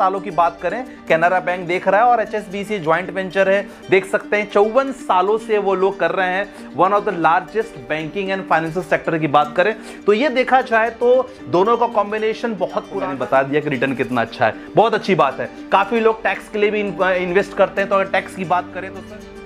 सालों की बात करें कैनरा बैंक देख रहा है और एच एस ज्वाइंट वेंचर है देख सकते हैं चौवन सालों से वो लोग कर रहे हैं one of the largest banking and financial sector की बात करें तो ये देखा जाए तो दोनों का कॉम्बिनेशन बहुत पुराने बता दिया कि रिटर्न कितना अच्छा है बहुत अच्छी बात है काफ़ी लोग टैक्स के लिए भी इन्वेस्ट करते हैं तो अगर टैक्स की बात करें तो सर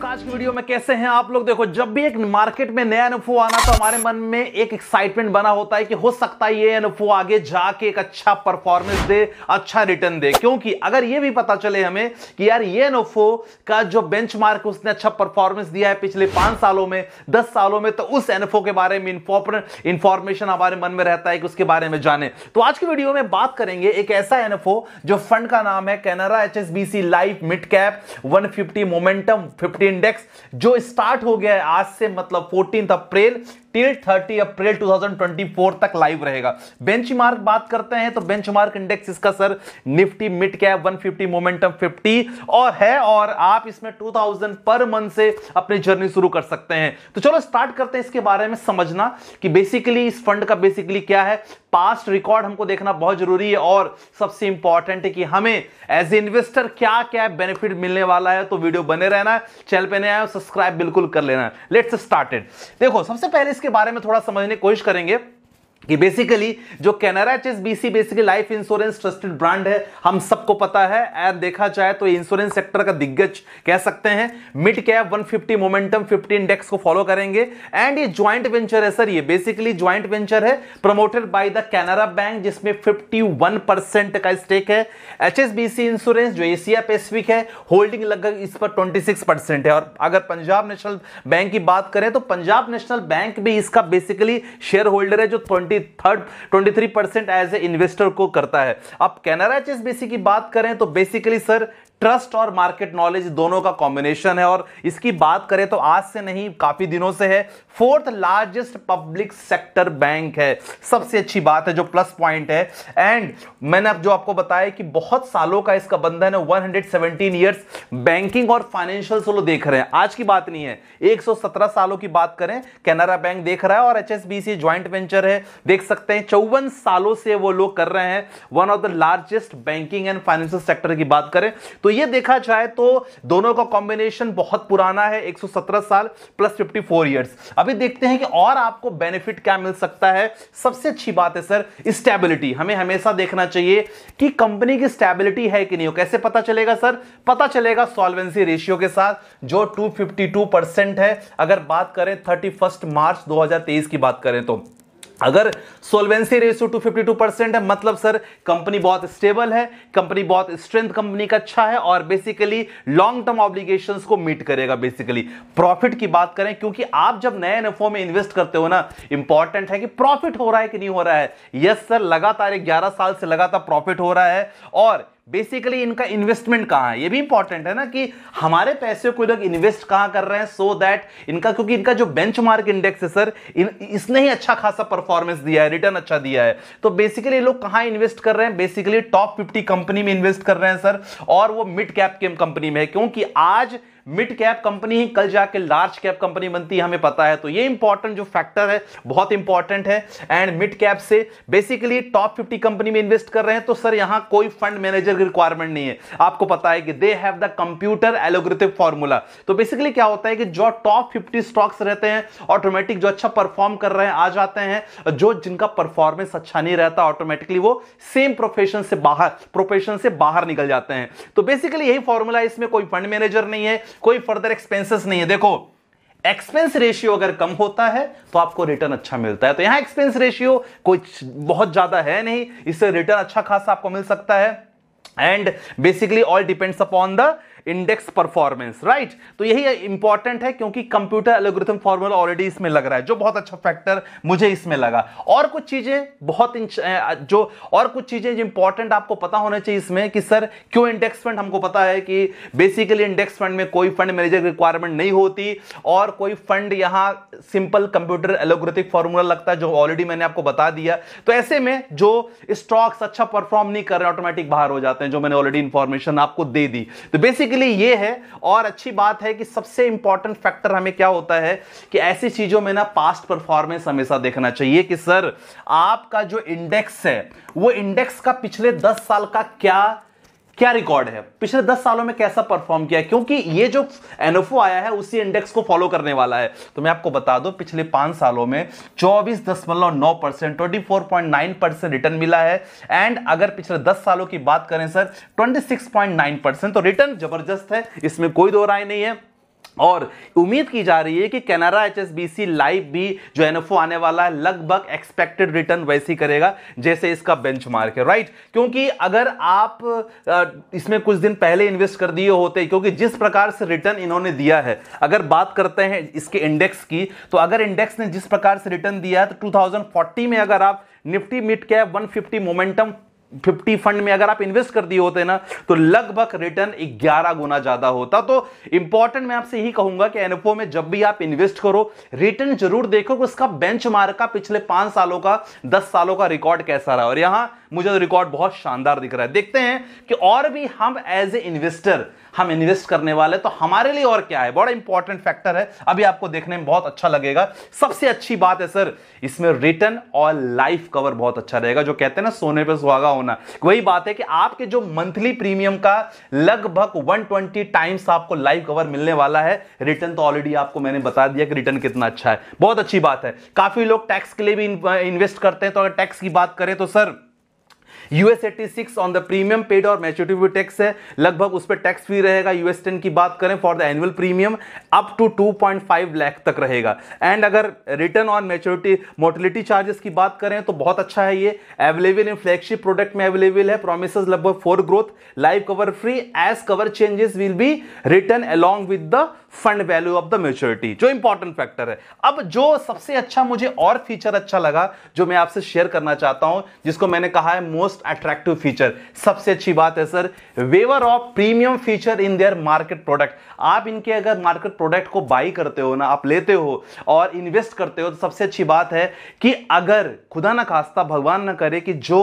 वेलकम आज की वीडियो में कैसे हैं आप लोग देखो जब भी एक मार्केट में नया एनएफओ आना तो हमारे मन में एक एक्साइटमेंट बना होता है कि हो सकता है ये एनएफओ आगे जाके एक अच्छा परफॉर्मेंस दे अच्छा रिटर्न दे क्योंकि अगर ये भी पता चले हमें कि यार ये एनएफओ का जो बेंचमार्क उसने अच्छा परफॉर्मेंस दिया है पिछले पांच सालों में दस सालों में तो उस एनएफओ के बारे में इंफॉर्मेशन हमारे मन में रहता है कि उसके बारे में जाने तो आज की वीडियो में बात करेंगे एक ऐसा एनएफओ जो फंड का नाम है Canara H S B C life mid cap one fifty momentum fifty index जो स्टार्ट हो गया है आज से मतलब फोर्टीन अप्रैल टिल 30 अप्रैल 2024 तक लाइव रहेगा बेंचमार्क बात करते हैं तो बेंचमार्क इंडेक्स इसका sir Nifty mid cap 150 momentum 50 और है और आप इसमें 2000 पर मंथ से अपनी जर्नी शुरू कर सकते हैं तो चलो स्टार्ट करते हैं इसके बारे में समझना कि बेसिकली इस फंड का बेसिकली क्या है पास्ट रिकॉर्ड हमको देखना बहुत जरूरी है और सबसे इंपॉर्टेंट है कि हमें एज ए इन्वेस्टर क्या क्या बेनिफिट मिलने वाला है तो वीडियो बने रहना है चैनल पे आए सब्सक्राइब बिल्कुल कर लेना है लेट्स स्टार्टेड देखो सबसे पहले के बारे में थोड़ा समझने की कोशिश करेंगे कि बेसिकली जो Canara H S basically life insurance trusted brand है हम सबको पता है एंड देखा जाए तो इंश्योरेंस सेक्टर का दिग्गज कह सकते हैं मिड कैप 150 मोमेंटम 50 इंडेक्स को फॉलो करेंगे एंड ये ज्वाइंट वेंचर है सर ये बेसिकली ज्वाइंट वेंचर है promoted by the Canara bank जिसमें 51 परसेंट का स्टेक है एच इंश्योरेंस जो एशिया पेसिफिक है होल्डिंग लगभग इस पर ट्वेंटी परसेंट है और अगर पंजाब नेशनल बैंक की बात करें तो पंजाब नेशनल बैंक भी इसका बेसिकली शेयर होल्डर है जो twenty twenty third twenty three percent as a investor को करता है अब कैनरा चेस बेसिक की बात करें तो बेसिकली सर ट्रस्ट और मार्केट नॉलेज दोनों का कॉम्बिनेशन है और इसकी बात करें तो आज से नहीं काफी दिनों से है fourth largest public sector bank है सबसे अच्छी बात है जो प्लस पॉइंट है एंड मैंने अब जो आपको बताया कि बहुत सालों का इसका बंधन है 117 इयर्स बैंकिंग और फाइनेंशियल सोलो देख रहे हैं आज की बात नहीं है 117 सालों की बात करें कैनरा बैंक देख रहा है और एच ज्वाइंट वेंचर है देख सकते हैं चौवन सालों से वो लोग कर रहे हैं one of the largest banking and financial sector की बात करें तो तो ये देखा जाए तो दोनों का कॉम्बिनेशन बहुत पुराना है 117 साल प्लस 54 इयर्स अभी देखते हैं कि और आपको बेनिफिट क्या मिल सकता है सबसे अच्छी बात है सर स्टेबिलिटी हमें हमेशा देखना चाहिए कि कंपनी की स्टेबिलिटी है कि नहीं हो कैसे पता चलेगा सर पता चलेगा सॉल्वेंसी रेशियो के साथ जो 252 परसेंट है अगर बात करें थर्टी मार्च दो की बात करें तो अगर सोलवेंसी रेशियो 252 परसेंट है मतलब सर कंपनी बहुत स्टेबल है कंपनी बहुत स्ट्रेंथ कंपनी का अच्छा है और बेसिकली लॉन्ग टर्म ऑब्लिगेशन को मीट करेगा बेसिकली प्रॉफिट की बात करें क्योंकि आप जब नए एनएफओ में इन्वेस्ट करते हो ना इंपॉर्टेंट है कि प्रॉफिट हो रहा है कि नहीं हो रहा है यस सर लगातार ग्यारह साल से लगातार प्रॉफिट हो रहा है और बेसिकली इनका इन्वेस्टमेंट कहाँ है ये भी इंपॉर्टेंट है ना कि हमारे पैसे को लोग इन्वेस्ट कहाँ कर रहे हैं सो so दैट इनका क्योंकि इनका जो बेंच मार्क इंडेक्स है सर इन, इसने ही अच्छा खासा परफॉर्मेंस दिया है रिटर्न अच्छा दिया है तो बेसिकली लोग कहाँ इन्वेस्ट कर रहे हैं बेसिकली टॉप फिफ्टी कंपनी में इन्वेस्ट कर रहे हैं सर और वो मिड कैप के कंपनी में है क्योंकि आज मिड कैप कंपनी ही कल जाके लार्ज कैप कंपनी बनती है हमें पता है तो ये इंपॉर्टेंट जो फैक्टर है बहुत इंपॉर्टेंट है एंड मिड कैप से बेसिकली टॉप फिफ्टी कंपनी में इन्वेस्ट कर रहे हैं तो सर यहां कोई फंड मैनेजर की रिक्वायरमेंट नहीं है आपको पता है कि दे हैव द कंप्यूटर एलोग्रेटिव फॉर्मूला तो बेसिकली क्या होता है कि जो टॉप फिफ्टी स्टॉक्स रहते हैं ऑटोमेटिक जो अच्छा परफॉर्म कर रहे हैं आ जाते हैं जो जिनका परफॉर्मेंस अच्छा नहीं रहता ऑटोमेटिकली वो सेम प्रोफेशन से बाहर प्रोफेशन से बाहर निकल जाते हैं तो बेसिकली यही फॉर्मूला इसमें कोई फंड मैनेजर नहीं है कोई फर्दर एक्सपेंसेस नहीं है देखो एक्सपेंस रेशियो अगर कम होता है तो आपको रिटर्न अच्छा मिलता है तो यहां एक्सपेंस रेशियो कोई बहुत ज्यादा है नहीं इससे रिटर्न अच्छा खासा आपको मिल सकता है and basically all depends upon the index performance right तो यही इंपॉर्टेंट है क्योंकि कंप्यूटर एलोग्रिथम फॉर्मूला ऑलरेडी इसमें लग रहा है जो बहुत अच्छा फैक्टर मुझे इसमें लगा और कुछ चीजें बहुत जो और कुछ चीजें जो इंपॉर्टेंट आपको पता होना चाहिए इसमें कि सर क्यों इंडेक्स फंड हमको पता है कि बेसिकली इंडेक्स फंड में कोई फंड मैनेजर रिक्वायरमेंट नहीं होती और कोई फंड यहां सिंपल कंप्यूटर एलोग्रेथिक फॉर्मूला लगता है जो ऑलरेडी मैंने आपको बता दिया तो ऐसे में जो स्टॉक्स अच्छा परफॉर्म नहीं कर रहे ऑटोमेटिक बाहर हो जाते हैं जो मैंने ऑलरेडी इंफॉर्मेशन आपको दे दी तो बेसिक बेसिकली ये है और अच्छी बात है कि सबसे इंपॉर्टेंट फैक्टर हमें क्या होता है कि ऐसी चीजों में ना पास्ट परफॉर्मेंस हमेशा देखना चाहिए कि सर आपका जो इंडेक्स है वो इंडेक्स का पिछले दस साल का क्या क्या रिकॉर्ड है पिछले दस सालों में कैसा परफॉर्म किया क्योंकि ये जो एनएफओ आया है उसी इंडेक्स को फॉलो करने वाला है तो मैं आपको बता दूं पिछले पांच सालों में चौबीस दशमलव नौ percent twenty four point nine percent return मिला है एंड अगर पिछले दस सालों की बात करें sir twenty six point nine percent तो रिटर्न जबरदस्त है इसमें कोई दो राय नहीं है और उम्मीद की जा रही है कि कैनरा एच लाइव भी जो एनएफओ आने वाला है लगभग एक्सपेक्टेड रिटर्न वैसी करेगा जैसे इसका बेंच मार्क है राइट क्योंकि अगर आप इसमें कुछ दिन पहले इन्वेस्ट कर दिए होते क्योंकि जिस प्रकार से रिटर्न इन्होंने दिया है अगर बात करते हैं इसके इंडेक्स की तो अगर इंडेक्स ने जिस प्रकार से रिटर्न दिया है तो टू में अगर आप Nifty mid cap 150 momentum fifty fund में अगर आप इन्वेस्ट कर दिए होते ना तो लगभग रिटर्न ग्यारह गुना ज्यादा होता तो इंपॉर्टेंट मैं आपसे यही कहूंगा कि एनएफओ में जब भी आप इन्वेस्ट करो रिटर्न जरूर देखो कि उसका बेंच का पिछले पांच सालों का दस सालों का रिकॉर्ड कैसा रहा और यहां मुझे तो रिकॉर्ड बहुत शानदार दिख रहा है देखते हैं कि और भी हम एज ए इन्वेस्टर हम इन्वेस्ट करने वाले तो हमारे लिए और क्या है बड़ा इंपॉर्टेंट फैक्टर है अभी आपको देखने में बहुत अच्छा लगेगा सबसे अच्छी बात है सर इसमें रिटर्न और लाइफ कवर बहुत अच्छा रहेगा जो कहते हैं ना सोने पर सुहागा होना वही बात है कि आपके जो मंथली प्रीमियम का लगभग वन टाइम्स आपको लाइफ कवर मिलने वाला है रिटर्न तो ऑलरेडी आपको मैंने बता दिया कि रिटर्न कितना अच्छा है बहुत अच्छी बात है काफी लोग टैक्स के लिए भी इन्वेस्ट करते हैं तो अगर टैक्स की बात करें तो sir US eighty six on the premium paid और मेच्योरिटी भी टैक्स है लगभग उस पर टैक्स फ्री रहेगा यूएस टेन की बात करें for the annual premium up to two point five lakh तक रहेगा एंड अगर return on maturity mortality charges की बात करें तो बहुत अच्छा है ये अवेलेबल इन फ्लैगशिप प्रोडक्ट में अवेलेबल है प्रोमिस लगभग for growth life cover free as cover changes will be return along with the fund value of the maturity जो इंपॉर्टेंट फैक्टर है अब जो सबसे अच्छा मुझे और फीचर अच्छा लगा जो मैं आपसे शेयर करना चाहता हूं जिसको मैंने कहा है मोस्ट मोस्ट अट्रैक्टिव फीचर सबसे अच्छी बात है sir waiver of premium feature in their market product आप इनके अगर मार्केट प्रोडक्ट को बाई करते हो ना आप लेते हो और इन्वेस्ट करते हो तो सबसे अच्छी बात है कि अगर खुदा ना खास्ता भगवान ना करे कि जो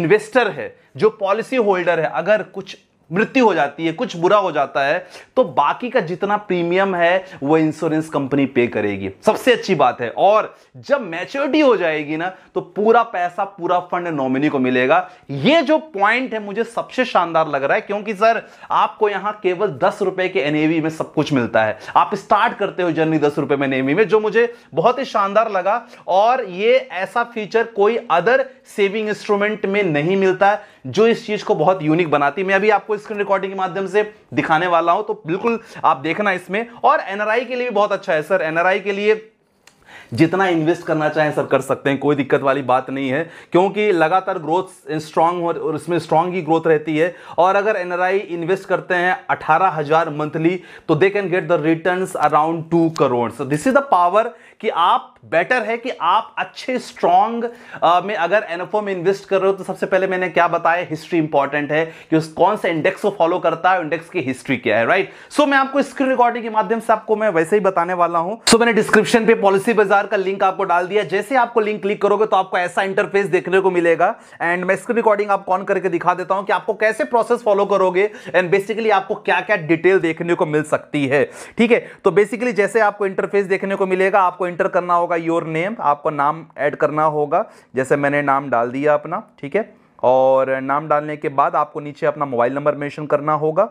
इन्वेस्टर है जो पॉलिसी होल्डर है अगर कुछ मृत्यु हो जाती है कुछ बुरा हो जाता है तो बाकी का जितना प्रीमियम है वो इंश्योरेंस कंपनी पे करेगी सबसे अच्छी बात है और जब मैच्योरिटी हो जाएगी ना तो पूरा पैसा पूरा फंड नॉमिनी को मिलेगा ये जो पॉइंट है मुझे सबसे शानदार लग रहा है क्योंकि सर आपको यहां केवल दस रुपए के एनएवी में सब कुछ मिलता है आप स्टार्ट करते हो जर्नी दस रुपए में एनएवी में जो मुझे बहुत ही शानदार लगा और ये ऐसा फीचर कोई अदर सेविंग इंस्ट्रूमेंट में नहीं मिलता है जो इस चीज़ को बहुत यूनिक बनाती है मैं अभी आपको स्क्रीन रिकॉर्डिंग के माध्यम से दिखाने वाला हूं तो बिल्कुल आप देखना इसमें और एनआरआई के लिए भी बहुत अच्छा है सर एनआरआई के लिए जितना इन्वेस्ट करना चाहें सर कर सकते हैं कोई दिक्कत वाली बात नहीं है क्योंकि लगातार ग्रोथ स्ट्रांग हो और इसमें स्ट्रांग ही ग्रोथ रहती है और अगर एनआरआई इन्वेस्ट करते हैं अठारह हजार मंथली तो they can get the return around two crore this is the power कि आप बेटर है कि आप अच्छे स्ट्रांग में अगर एनएफओ में इन्वेस्ट कर रहे हो तो सबसे पहले मैंने क्या बताया हिस्ट्री इंपॉर्टेंट है कि उस कौन से इंडेक्स को फॉलो करता है इंडेक्स की हिस्ट्री क्या है राइट सो so, मैं आपको स्क्रीन रिकॉर्डिंग के माध्यम से आपको मैं वैसे ही बताने वाला हूं सो so, मैंने डिस्क्रिप्शन पे पॉलिसी बाजार का लिंक आपको डाल दिया जैसे आपको लिंक क्लिक करोगे तो आपको ऐसा इंटरफेस देखने को मिलेगा एंड मैं स्क्रीन रिकॉर्डिंग आपको ऑन करके दिखा देता हूं कि आपको कैसे प्रोसेस फॉलो करोगे एंड बेसिकली आपको क्या क्या डिटेल देखने को मिल सकती है ठीक है तो बेसिकली जैसे आपको इंटरफेस देखने को मिलेगा आपको इंटर करना होगा योर नेम आपको नाम ऐड करना होगा जैसे मैंने नाम डाल दिया अपना ठीक है और नाम डालने के बाद आपको नीचे अपना मोबाइल नंबर मेंशन करना होगा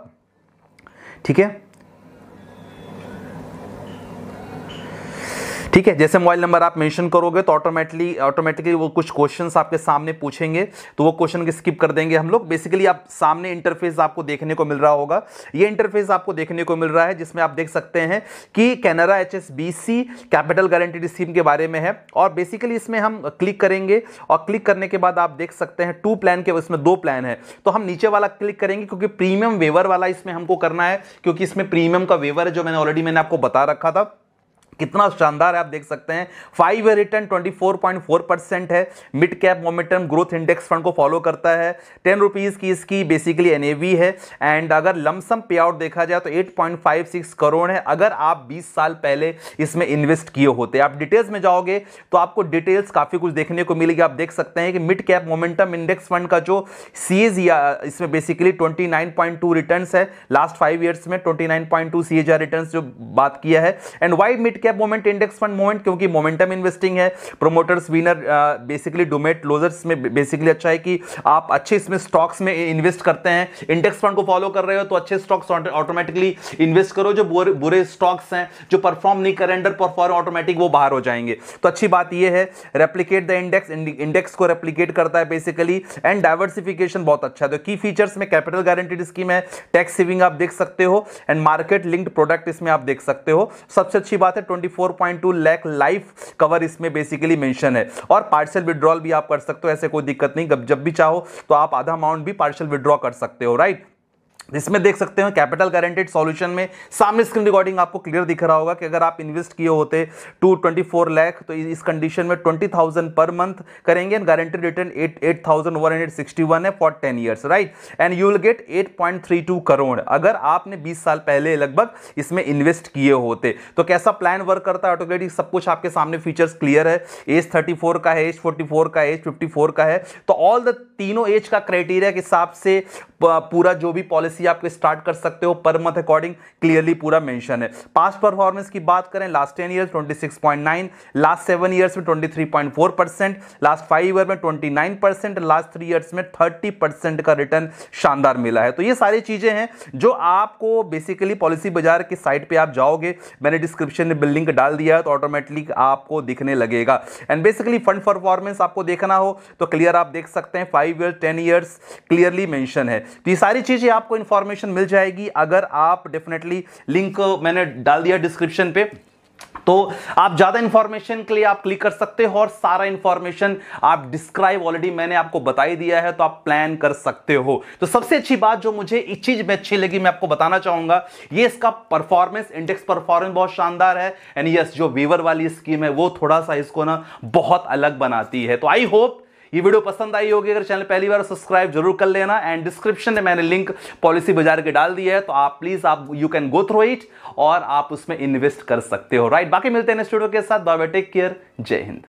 ठीक है ठीक है जैसे मोबाइल नंबर आप मेंशन करोगे तो ऑटोमेटिकली ऑटोमेटिकली वो कुछ क्वेश्चंस आपके सामने पूछेंगे तो वो क्वेश्चन के स्किप कर देंगे हम लोग बेसिकली आप सामने इंटरफेस आपको देखने को मिल रहा होगा ये इंटरफेस आपको देखने को मिल रहा है जिसमें आप देख सकते हैं कि Canara H capital guaranteed scheme के बारे में है और बेसिकली इसमें हम क्लिक करेंगे और क्लिक करने के बाद आप देख सकते हैं टू प्लान के इसमें दो प्लान है तो हम नीचे वाला क्लिक करेंगे क्योंकि प्रीमियम वेवर वाला इसमें हमको करना है क्योंकि इसमें प्रीमियम का वेवर है जो मैंने ऑलरेडी मैंने आपको बता रखा था कितना शानदार है आप देख सकते हैं फाइव रिटर्न 24.4 परसेंट है mid cap momentum growth index fund को फॉलो करता है टेन रुपीज़ की इसकी बेसिकली एन है एंड अगर लमसम पे आउट देखा जाए तो 8.56 करोड़ है अगर आप 20 साल पहले इसमें इन्वेस्ट किए होते आप डिटेल्स में जाओगे तो आपको डिटेल्स काफ़ी कुछ देखने को मिलेगी आप देख सकते हैं कि mid cap momentum index fund का जो सीज या इसमें बेसिकली ट्वेंटी नाइन है लास्ट फाइव ईयर्स में ट्वेंटी नाइन पॉइंट जो बात किया है and why mid cap moment index fund moment क्योंकि मोमेंटम इन्वेस्टिंग है promoters winner basically demote losers में बेसिकली अच्छा है कि आप अच्छे इसमें स्टॉक्स में इन्वेस्ट करते हैं इंडेक्स फंड को फॉलो कर रहे हो तो अच्छे स्टॉक्स ऑटोमेटिकली इन्वेस्ट करो जो बुरे स्टॉक्स हैं जो परफॉर्म नहीं करें अंडर परफॉर्म ऑटोमेटिक वो बाहर हो जाएंगे तो अच्छी बात यह है रेप्लीकेट द इंडेक्स इंडेक्स को रेप्लीकेट करता है बेसिकली एंड डाइवर्सिफिकेशन बहुत अच्छा है तो की फीचर्स में कैपिटल गारंटीड स्कीम है टैक्स सेविंग आप देख सकते हो एंड मार्केट लिंक्ड प्रोडक्ट इसमें आप देख सकते हो सबसे अच्छी बात है 24.2 लाख लाइफ कवर इसमें बेसिकली मेंशन है और पार्सल विड्रॉल भी आप कर सकते हो ऐसे कोई दिक्कत नहीं जब भी चाहो तो आप आधा अमाउंट भी पार्सल विड्रॉ कर सकते हो राइट इसमें देख सकते हो कैपिटल गारंटेड सॉल्यूशन में सामने स्क्रीन रिकॉर्डिंग आपको क्लियर दिख रहा होगा कि अगर आप इन्वेस्ट किए होते टू ट्वेंटी फोर लैख तो इस कंडीशन में ट्वेंटी थाउजेंड पर मंथ करेंगे and guaranteed return eight eight thousand one hundred sixty one है for ten years right and you will get eight point three two crore अगर आपने बीस साल पहले लगभग इसमें इन्वेस्ट किए होते तो कैसा प्लान वर्क करता है ऑटोमेटिक सब कुछ आपके सामने फीचर्स क्लियर है एज थर्टी फोर का है एज फोर्टी फोर का एज फिफ्टी फोर का है तो ऑल द तीनों एज का क्राइटेरिया के हिसाब से पूरा जो भी पॉलिसी पॉलिसी आप स्टार्ट कर सकते हो पर मंथ अकॉर्डिंग क्लियरली पूरा मेंशन है पास्ट परफॉर्मेंस की बात करें last ten years 26.9 last seven years में 23.4 परसेंट लास्ट फाइव ईयर में 29 परसेंट लास्ट थ्री ईयर्स में 30 परसेंट का रिटर्न शानदार मिला है तो ये सारी चीज़ें हैं जो आपको बेसिकली पॉलिसी बाजार की साइट पर आप जाओगे मैंने डिस्क्रिप्शन में लिंक डाल दिया है तो ऑटोमेटिकली आपको दिखने लगेगा एंड बेसिकली फंड परफॉर्मेंस आपको देखना हो तो क्लियर आप देख सकते हैं five year ten years clearly mention है तो ये सारी चीज़ें आपको इंफॉर्मेशन मिल जाएगी अगर आप डेफिनेटली लिंक मैंने डाल दिया डिस्क्रिप्शन पे तो आप ज़्यादा इंफॉर्मेशन के लिए आप क्लिक कर सकते हो और सारा इंफॉर्मेशन आप डिस्क्राइब ऑलरेडी मैंने आपको बताई दिया है तो आप प्लान कर सकते हो तो सबसे अच्छी बात जो मुझे इस चीज़ में अच्छी लगी मैं आपको बताना चाहूंगा ये इसका परफॉर्मेंस इंडेक्स परफॉर्मेंस बहुत शानदार है एंड यस जो वीवर वाली स्कीम है वो थोड़ा सा इसको ना बहुत अलग बनाती है तो आई होप ये वीडियो पसंद आई होगी अगर चैनल पहली बार सब्सक्राइब जरूर कर लेना एंड डिस्क्रिप्शन में मैंने लिंक पॉलिसी बाजार के डाल दी है तो आप प्लीज आप you can go through it और आप उसमें इन्वेस्ट कर सकते हो राइट बाकी मिलते हैं स्टूडियो के साथ बायोटेक केयर जय हिंद